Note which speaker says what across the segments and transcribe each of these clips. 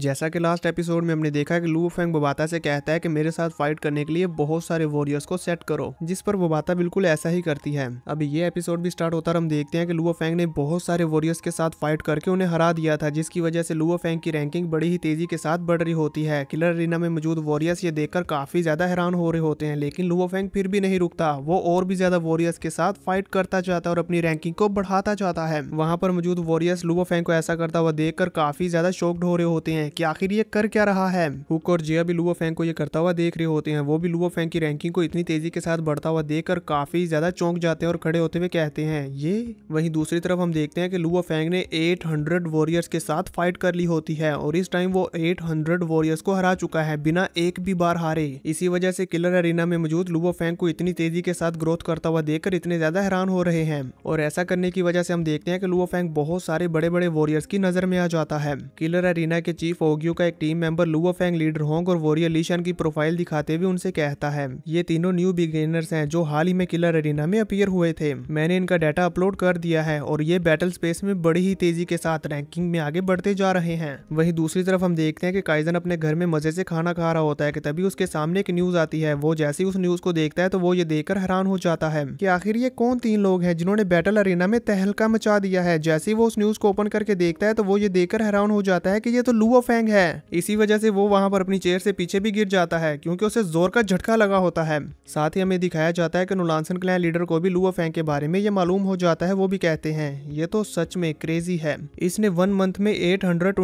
Speaker 1: जैसा कि last episode में हमने देखा कि लू फेंग बोबाता से कहता है कि मेरे साथ फाइट करने के लिए बहुत सारे वॉरियर्स को सेट करो जिस पर बोबाता बिल्कुल ऐसा ही करती है अभी ये एपिसोड भी स्टार्ट होता है हम देखते हैं कि लू फेंग ने बहुत सारे वॉरियर्स के साथ फाइट करके उन्हें हरा दिया था जिसकी वजह से लू फेंग की रैंकिंग बड़ी ही तेजी के साथ बढ़ रही होती है किलर रीना में मौजूद वॉरियर्स ये देखकर काफी ज्यादा हैरान हो रहे होते हैं लेकिन लू फेंग फिर भी नहीं रुकता वो और भी ज्यादा वॉरियर्स के साथ फाइट करता चाहता है और अपनी रैंकिंग को बढ़ाता चाहता है वहां पर मौजूद वॉरियर्स लू फेंग को ऐसा करता हुआ देखकर काफी ज्यादा शोक्ड हो रहे होते हैं कि आखिर ये कर क्या रहा है हुक और जिया भी लुओ फैंग को ये करता हुआ देख रहे होते हैं वो भी लुओ फैंग की रैंकिंग को इतनी तेजी के साथ बढ़ता हुआ कर काफी ज्यादा चौंक जाते हैं और खड़े होते हुए कहते हैं ये वही दूसरी तरफ हम देखते हैं कि लुओ फैंग ने हंड्रेड वॉरियर्स के साथ फाइट कर ली होती है और इस टाइम वो हंड्रेड वॉरियर्स को हरा चुका है बिना एक भी बार हारे इसी वजह से किलर अरीना में मौजूद लुओ फैंग को इतनी तेजी के साथ ग्रोथ करता हुआ कर इतने ज्यादा हैरान हो रहे हैं और ऐसा करने की वजह से हम देखते हैं कि लुओ फैंग बहुत सारे बड़े बड़े वॉरियर्स की नजर में आ जाता है किलर अरीना के चीफ फोगियो का एक team member Luo Feng leader Hong और वॉरियर लीशान की प्रोफाइल दिखाते हुए उनसे कहता है ये तीनों न्यू बिगेनर्स हैं जो हाल ही में किलर अरिना में अपियर हुए थे मैंने इनका डाटा अपलोड कर दिया है और ये बैटल स्पेस में बड़ी ही तेजी के साथ रैंकिंग में आगे बढ़ते जा रहे हैं वही दूसरी तरफ हम देखते हैं की काइजन अपने घर में मजे से खाना खा रहा होता है की तभी उसके सामने एक न्यूज आती है वो जैसे उस न्यूज को देखता है तो वो ये देखकर हैरान हो जाता है की आखिर ये कौन तीन लोग हैं जिन्होंने बैटल अरिना में तहलका मचा दिया है जैसे वो उस न्यूज को ओपन करके देखता है तो वो ये देखकर हैरान हो जाता है कि ये तो लू ऑफ फेंग है इसी वजह से वो वहाँ पर अपनी चेयर से पीछे भी गिर जाता है क्योंकि उसे जोर का झटका लगा होता है साथ ही हमें दिखाया जाता है कि नुलानसन क्लैन लीडर को भी लुआ फेंग के बारे में ये मालूम हो जाता है वो भी कहते हैं ये तो सच में क्रेजी है इसने वन मंथ में एट हंड्रेड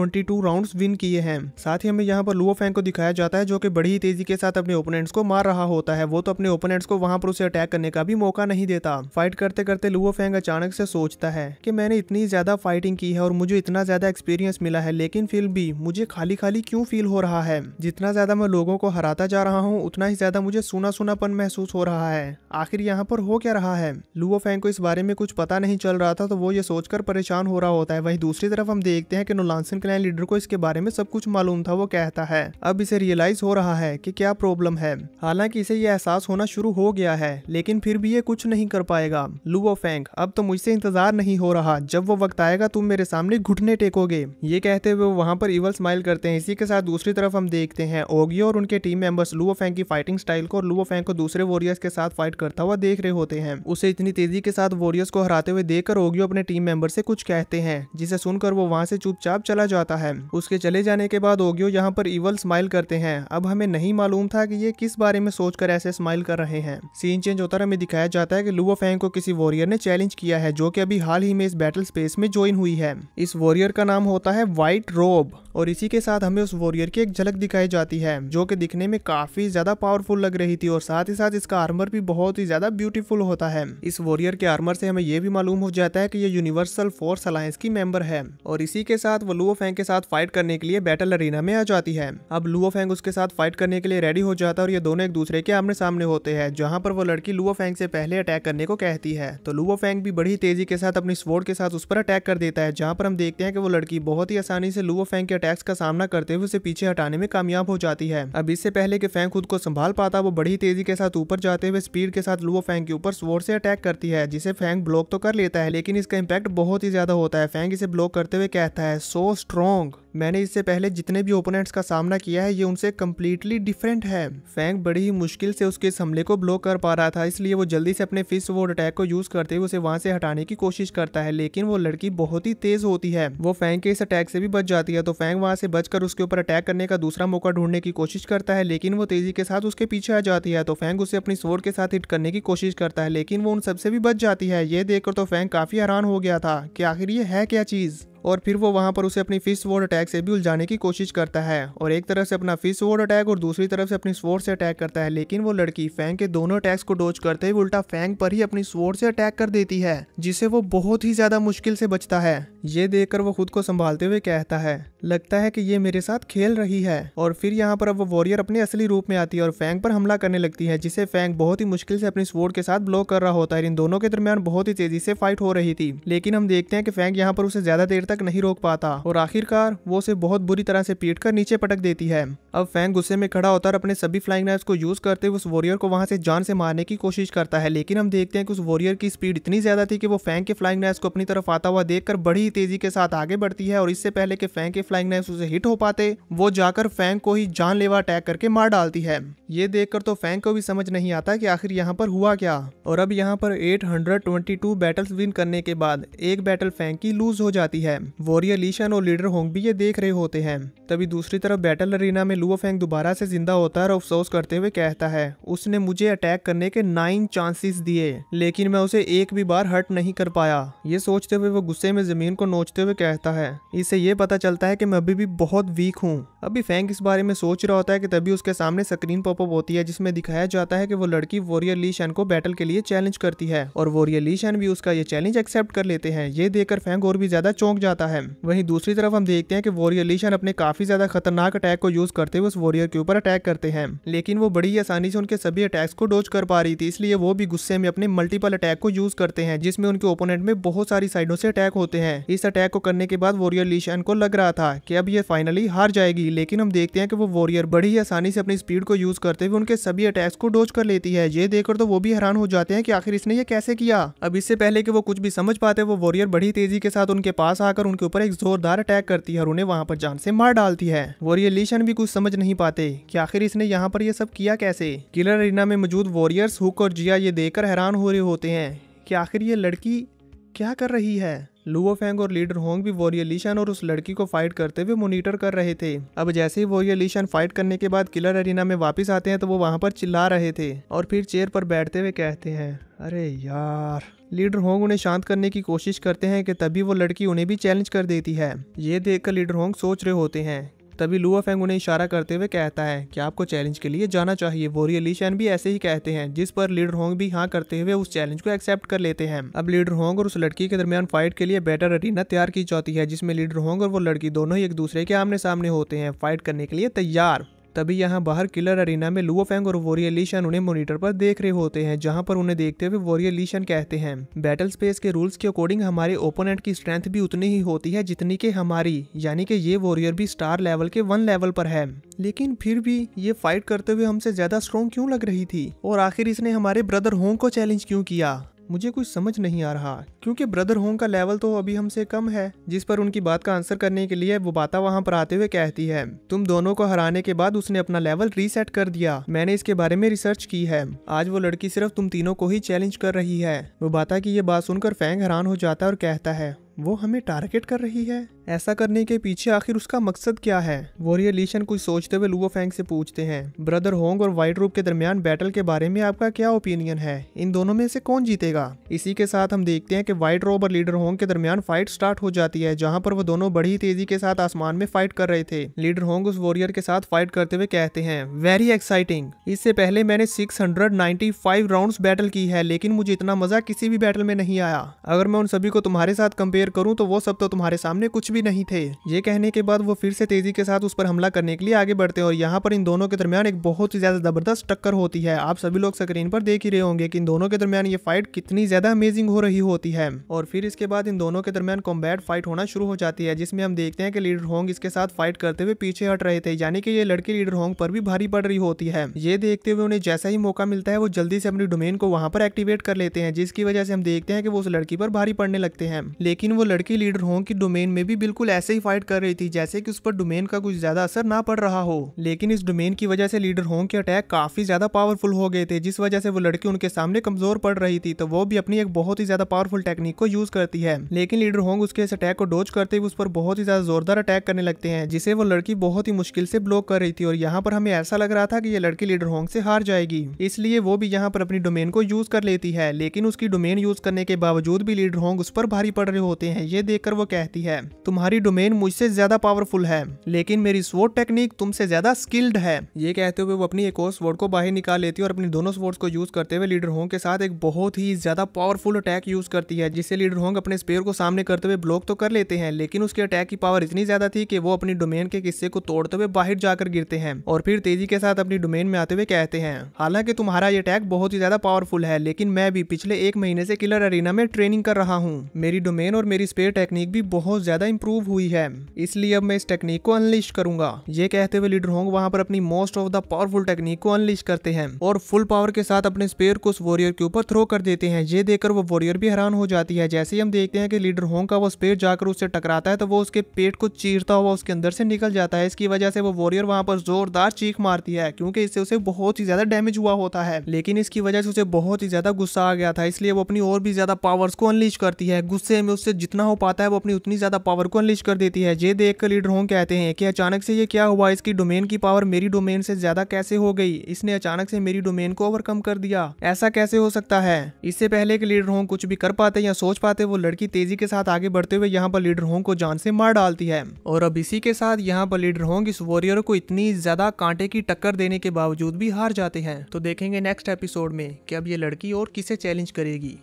Speaker 1: विन किए हैं साथ ही हमें यहाँ पर लुआ फेंग को दिखाया जाता है जो की बड़ी तेजी के साथ अपने ओपोनेंट्स को मार रहा होता है वो तो अपने ओपोनेंट्स को वहाँ पर उसे अटैक करने का भी मौका नहीं देता फाइट करते करते लुओ फेंग अचानक से सोचता है कि मैंने इतनी ज्यादा फाइटिंग की है और मुझे इतना ज्यादा एक्सपीरियंस मिला है लेकिन फिर भी मुझे मुझे खाली खाली क्यों फील हो रहा है जितना ज्यादा मैं लोगों को हराता जा रहा हूँ उतना ही ज्यादा मुझे सुना सुनापन महसूस हो रहा है आखिर यहाँ पर हो क्या रहा है लुओ फैंग को इस बारे में कुछ पता नहीं चल रहा था तो वो ये सोचकर परेशान हो रहा होता है वही दूसरी तरफ हम देखते हैं कि नोलानसन क्लैन लीडर को इसके बारे में सब कुछ मालूम था वो कहता है अब इसे रियलाइज हो रहा है की क्या प्रॉब्लम है हालांकि इसे ये एहसास होना शुरू हो गया है लेकिन फिर भी ये कुछ नहीं कर पाएगा लुओ फैंग अब तो मुझसे इंतजार नहीं हो रहा जब वो वक्त आएगा तुम मेरे सामने घुटने टेकोगे ये कहते हुए वहाँ पर इवल्स स्माइल करते हैं इसी के साथ दूसरी तरफ हम देखते हैं ओगियो और उनके टीम मेंबर्स लुओ फैंग की फाइटिंग स्टाइल को और लुओ को दूसरे वॉरियर्स के साथ फाइट करता हुआ देख रहे होते हैं उसे इतनी तेजी के साथ वॉरियर्स को हराते हुए देखकर ओगियो अपने टीम मेंबर से कुछ कहते हैं जिसे सुनकर वो वहाँ से चुपचाप चला जाता है उसके चले जाने के बाद ओगियो यहाँ पर इवल स्माइल करते हैं अब हमें नहीं मालूम था की ये किस बारे में सोचकर ऐसे स्माइल कर रहे हैं सीन चेंज होता हमें दिखाया जाता है की लुओ फैंग को किसी वॉरियर ने चैलेंज किया है जो की अभी हाल ही में इस बैटल स्पेस में ज्वाइन हुई है इस वॉरियर का नाम होता है व्हाइट रोब और और इसी के साथ हमें उस वॉरियर की एक झलक दिखाई जाती है जो कि दिखने में काफी ज्यादा पावरफुल लग रही थी और साथ ही साथ इसका आर्मर भी बहुत ही ज्यादा ब्यूटीफुल होता है इस वॉरियर के आर्मर से हमें यह भी मालूम हो जाता है कि ये यूनिवर्सल फोर्स अलायंस की मेंबर है और इसी के साथ वो लुओ फैंग के साथ फाइट करने के लिए बैटल अरीना में आ जाती है अब लुओ फैंग उसके साथ फाइट करने के लिए रेडी हो जाता है और ये दोनों एक दूसरे के आमने सामने होते हैं जहाँ पर वो लड़की लुओ फैंग से पहले अटैक करने को कहती है तो लुओ फैंग भी बड़ी तेजी के साथ अपनी स्वोर्ड के साथ उस पर अटैक कर देता है जहाँ पर हम देखते हैं कि वो लड़की बहुत ही आसानी से लुओ फैंग के अटैक अटैक्स का सामना करते हुए उसे पीछे हटाने में कामयाब हो जाती है अब इससे पहले कि फैंग खुद को संभाल पाता वो बड़ी तेजी के साथ ऊपर जाते हुए स्पीड के साथ लुओ फैंग के ऊपर स्वर से अटैक करती है जिसे फैंग ब्लॉक तो कर लेता है लेकिन इसका इम्पैक्ट बहुत ही ज्यादा होता है फैंग इसे ब्लॉक करते हुए कहता है सो स्ट्रॉन्ग मैंने इससे पहले जितने भी ओपोनेंट्स का सामना किया है ये उनसे कम्प्लीटली डिफरेंट है फैंक बड़ी ही मुश्किल से उसके इस हमले को ब्लॉक कर पा रहा था इसलिए वो जल्दी से अपने फिस वोड अटैक को यूज करते हुए उसे वहां से हटाने की कोशिश करता है लेकिन वो लड़की बहुत ही तेज होती है वो फैंक के इस अटैक से भी बच जाती है तो फैंक वहाँ से बचकर उसके ऊपर अटैक करने का दूसरा मौका ढूंढने की कोशिश करता है लेकिन वो तेजी के साथ उसके पीछे आ जाती है तो फैंक उसे अपनी सोर के साथ हिट करने की कोशिश करता है लेकिन वो उन सबसे भी बच जाती है ये देखकर तो फैंक काफ़ी हैरान हो गया था कि आखिर ये है क्या चीज़ और फिर वो वहाँ पर उसे अपनी फिश वोड अटैक से भी उलझाने की कोशिश करता है और एक तरफ से अपना फिश वोड अटैक और दूसरी तरफ से अपनी स्वोर से अटैक करता है लेकिन वो लड़की फैंग के दोनों अटैक्स को डोज करते हुए उल्टा फैंग पर ही अपनी स्वोर से अटैक कर देती है जिसे वो बहुत ही ज्यादा मुश्किल से बचता है ये देख वो खुद को संभालते हुए कहता है लगता है की ये मेरे साथ खेल रही है और फिर यहाँ पर अब वो वॉरियर अपने असली रूप में आती है और फैंग पर हमला करने लगती है जिसे फैंग बहुत ही मुश्किल से अपनी स्वोर के साथ ब्लॉक कर रहा होता है इन दोनों के दरमियान बहुत ही तेजी से फाइट हो रही थी लेकिन हम देखते हैं कि फैंग यहाँ पर उसे ज्यादा देर तक तक नहीं रोक पाता और आखिरकार वो उसे बहुत बुरी तरह से पीट नीचे पटक देती है अब फैंग गुस्से में खड़ा होता और अपने सभी फ्लाइंग नाइफ को यूज करते हुए उस वॉरियर को वहां से जान से मारने की कोशिश करता है लेकिन हम देखते हैं कि उस वॉरियर की स्पीड इतनी ज्यादा थी कि वो फैंग के फ्लाइंग नाइफ को अपनी तरफ आता हुआ देखकर बड़ी तेजी के साथ आगे बढ़ती है और इससे पहले कि फैंग के फ्लाइंग नाइफ उसे हिट हो पाते वो जाकर फैंग को ही जानलेवा अटैक करके मार डालती है ये देखकर तो फैंग को भी समझ नहीं आता कि आखिर यहाँ पर हुआ क्या और अब यहाँ पर 822 बैटल्स विन करने के बाद एक बैटल फैंग की लूज हो जाती है वॉरियर लीशान और लीडर होंग भी ये देख रहे होते हैं तभी दूसरी तरफ बैटल अरीना में लुओ फेंग दोबारा से जिंदा होता है और अफसोस करते हुए कहता है उसने मुझे अटैक करने के नाइन चांसेस दिए लेकिन मैं उसे एक भी बार हर्ट नहीं कर पाया ये सोचते हुए वो गुस्से में जमीन को नोचते हुए कहता है इसे ये पता चलता है की मैं अभी भी बहुत वीक हूँ अभी फेंग इस बारे में सोच रहा होता है की तभी उसके सामने स्क्रीन पॉपअप होती है जिसमे दिखाया जाता है की वो लड़की वॉरियर ली को बैटल के लिए चैलेंज करती है और वॉरियर ली भी उसका ये चैलेंज एक्सेप्ट कर लेते हैं ये देखकर फेंग और भी ज्यादा चौंक जाता है वहीं दूसरी तरफ हम देखते हैं कि वॉरियर लीशन अपने काफी ज्यादा खतरनाक अटैक को यूज करते हुए उस वॉरियर के ऊपर अटैक करते हैं लेकिन वो बड़ी आसानी से उनके सभी अटैक्स को डोज कर पा रही थी इसलिए वो भी गुस्से में अपने मल्टीपल अटैक को यूज करते हैं जिसमें उनके ओपोनेंट में बहुत सारी साइडों से अटैक होते हैं इस अटैक को करने के बाद वॉरियर लीशन को लग रहा था कि अब ये फाइनली हार जाएगी लेकिन हम देखते हैं कि वो वॉरियर बड़ी आसानी से अपनी स्पीड को यूज करते हुए उनके सभी अटैक्स को डोज कर लेती है ये देखकर तो वो भी हैरान हो जाते हैं कि आखिर इसने ये कैसे किया अब इससे पहले कि वो कुछ भी समझ पाते वो वॉरियर बड़ी तेजी के साथ उनके पास आ जाकर उनके ऊपर एक जोरदार अटैक करती है और उन्हें वहाँ पर जान से मार डालती है वॉरियर लीशन भी कुछ समझ नहीं पाते कि आखिर इसने यहाँ पर यह सब किया कैसे किलर अरिना में मौजूद वॉरियर्स हुक और जिया ये देखकर हैरान हो रहे होते हैं कि आखिर ये लड़की क्या कर रही है लुओ फेंग और लीडर होंग भी वॉरियर लीशन और उस लड़की को फाइट करते हुए मॉनिटर कर रहे थे अब जैसे ही वॉरियर लीशन फाइट करने के बाद किलर अरिना में वापस आते हैं तो वो वहाँ पर चिल्ला रहे थे और फिर चेयर पर बैठते हुए कहते हैं अरे यार लीडर होंग उन्हें शांत करने की कोशिश करते हैं कि तभी वो लड़की उन्हें भी चैलेंज कर देती है ये देखकर लीडर होंग सोच रहे होते हैं तभी लुआ फेंग उन्हें इशारा करते हुए कहता है कि आपको चैलेंज के लिए जाना चाहिए बोरी अली शैन भी ऐसे ही कहते हैं जिस पर लीडर होंग भी हाँ करते हुए उस चैलेंज को एक्सेप्ट कर लेते हैं अब लीडर होंग और उस लड़की के दरमियान फाइट के लिए बेटर अरीना तैयार की जाती है जिसमें लीडर होंग और वो लड़की दोनों ही एक दूसरे के आमने सामने होते हैं फाइट करने के लिए तैयार तभी यहाँ बाहर किलर अरीना में लुओ और वोरियर लीशन उन्हें मोनिटर पर देख रहे होते हैं जहाँ पर उन्हें देखते हुए वोरियर लीशन कहते हैं बैटल स्पेस के रूल्स के अकॉर्डिंग हमारे ओपोनेंट की स्ट्रेंथ भी उतनी ही होती है जितनी की हमारी यानी कि ये वॉरियर भी स्टार लेवल के वन लेवल पर है लेकिन फिर भी ये फाइट करते हुए हमसे ज्यादा स्ट्रॉन्ग क्यों लग रही थी और आखिर इसने हमारे ब्रदर होंग को चैलेंज क्यों किया मुझे कुछ समझ नहीं आ रहा क्योंकि ब्रदर होम का लेवल तो अभी हमसे कम है जिस पर उनकी बात का आंसर करने के लिए वो बाता वहाँ पर आते हुए कहती है तुम दोनों को हराने के बाद उसने अपना लेवल रीसेट कर दिया मैंने इसके बारे में रिसर्च की है आज वो लड़की सिर्फ तुम तीनों को ही चैलेंज कर रही है वो बाता की ये बात सुनकर फैंग हैरान हो जाता है और कहता है वो हमें टारगेट कर रही है ऐसा करने के पीछे आखिर उसका मकसद क्या है वॉरियर लीशन कुछ सोचते हुए लुओ फेंग से पूछते हैं ब्रदर होंग और वाइट रूप के दरमियान बैटल के बारे में आपका क्या ओपिनियन है इन दोनों में से कौन जीतेगा इसी के साथ हम देखते हैं कि व्हाइट रोब और लीडर होंग के दरमियान फाइट स्टार्ट हो जाती है जहाँ पर वो दोनों बड़ी तेजी के साथ आसमान में फाइट कर रहे थे लीडर होंग उस वॉरियर के साथ फाइट करते हुए कहते हैं वेरी एक्साइटिंग इससे पहले मैंने सिक्स राउंड्स बैटल की है लेकिन मुझे इतना मजा किसी भी बैटल में नहीं आया अगर मैं उन सभी को तुम्हारे साथ कंपेयर करूँ तो वो सब तो तुम्हारे सामने कुछ भी नहीं थे ये कहने के बाद वो फिर से तेजी के साथ उस पर हमला करने के लिए आगे बढ़ते हैं और यहाँ पर इन दोनों के दरमियान एक बहुत ही ज्यादा जबरदस्त टक्कर होती है आप सभी लोग स्क्रीन पर देख ही रहे होंगे कि इन दोनों के दरमियान ये फाइट कितनी ज्यादा अमेजिंग हो रही होती है और फिर इसके बाद इन दोनों के दरमियान कॉम्बैट फाइट होना शुरू हो जाती है जिसमें हम देखते हैं कि लीडर होंग इसके साथ फाइट करते हुए पीछे हट रहे थे यानी कि ये लड़की लीडर होंग पर भी भारी पड़ रही होती है ये देखते हुए उन्हें जैसा ही मौका मिलता है वो जल्दी से अपनी डोमेन को वहाँ पर एक्टिवेट कर लेते हैं जिसकी वजह से हम देखते हैं कि वो उस लड़की पर भारी पड़ने लगते हैं लेकिन वो लड़की लीडर होंग की डोमेन में भी बिल्कुल ऐसे ही फाइट कर रही थी जैसे कि उस पर डोमेन का कुछ ज्यादा असर ना पड़ रहा हो लेकिन इस डोमेन की वजह से लीडर होंग के अटैक काफी ज्यादा पावरफुल हो गए थे जिस वजह से वो लड़की उनके सामने कमजोर पड़ रही थी तो वो भी अपनी एक बहुत ही ज्यादा पावरफुल टेक्निक को यूज करती है लेकिन लीडर होंग उसके इस अटैक को डोज करते हुए उस पर बहुत ही ज्यादा जोरदार अटैक करने लगते हैं जिसे वो लड़की बहुत ही मुश्किल से ब्लॉक कर रही थी और यहाँ पर हमें ऐसा लग रहा था कि ये लड़की लीडर होंग से हार जाएगी इसलिए वो भी यहाँ पर अपनी डोमेन को यूज कर लेती है लेकिन उसकी डोमेन यूज करने के बावजूद भी लीडर होंग उस पर भारी पड़ रहे होते हैं ये देखकर वो कहती है तुम तो तुम्हारी डोमेन मुझसे ज्यादा पावरफुल है लेकिन मेरी स्वोर्ड टेक्निक तुमसे ज्यादा स्किल्ड है ये कहते हुए वो अपनी एक और स्वोर्ड को बाहर निकाल लेती है और अपनी दोनों स्वोर्ड्स को यूज करते हुए लीडर होंग के साथ एक बहुत ही ज्यादा पावरफुल अटैक यूज करती है जिससे लीडर होंग अपने स्पेयर को सामने करते हुए ब्लॉक तो कर लेते हैं लेकिन उसके अटैक की पावर इतनी ज्यादा थी कि वो अपनी डोमेन के किस्से को तोड़ते हुए बाहर जाकर गिरते हैं और फिर तेजी के साथ अपनी डोमेन में आते हुए कहते हैं हालांकि तुम्हारा ये अटैक बहुत ही ज्यादा पावरफुल है लेकिन मैं भी पिछले एक महीने से किलर अरीना में ट्रेनिंग कर रहा हूँ मेरी डोमेन और मेरी स्पेयर टेक्निक भी बहुत ज्यादा इम्प्रूव हुई है इसलिए अब मैं इस टेक्निक को अनलिश करूंगा ये कहते हुए लीडर होंग वहां पर अपनी most of the powerful technique को अनलिश करते हैं और फुल पावर के साथ अपने स्पेयर को उस वॉरियर के ऊपर थ्रो कर देते हैं ये देखकर वो वॉरियर भी हैरान हो जाती है जैसे ही हम देखते हैं कि लीडर होंग का वो स्पेयर जाकर उससे टकराता है तो वो उसके पेट को चीरता हुआ उसके अंदर से निकल जाता है इसकी वजह से वो वॉरियर वहां पर जोरदार चीख मारती है क्योंकि इससे उसे बहुत ही ज्यादा डैमेज हुआ होता है लेकिन इसकी वजह से उसे बहुत ही ज्यादा गुस्सा आ गया था इसलिए वो अपनी और भी ज्यादा पावर्स को अनलिश करती है गुस्से में उससे जितना हो पाता है वो अपनी उतनी ज्यादा पावर को अनलिश कर देती है ये देख कर लीडर होंग कहते हैं कि अचानक से ये क्या हुआ इसकी डोमेन की पावर मेरी डोमेन से ज्यादा कैसे हो गई इसने अचानक से मेरी डोमेन को ओवरकम कर दिया ऐसा कैसे हो सकता है इससे पहले की लीडर होंग कुछ भी कर पाते या सोच पाते वो लड़की तेजी के साथ आगे बढ़ते हुए यहाँ पर लीडर होंग को जान से मार डालती है और अब इसी के साथ यहाँ पर लीडर होंग इस वॉरियर को इतनी ज्यादा कांटे की टक्कर देने के बावजूद भी हार जाते हैं तो देखेंगे नेक्स्ट एपिसोड में कि अब ये लड़की और किसे चैलेंज करेगी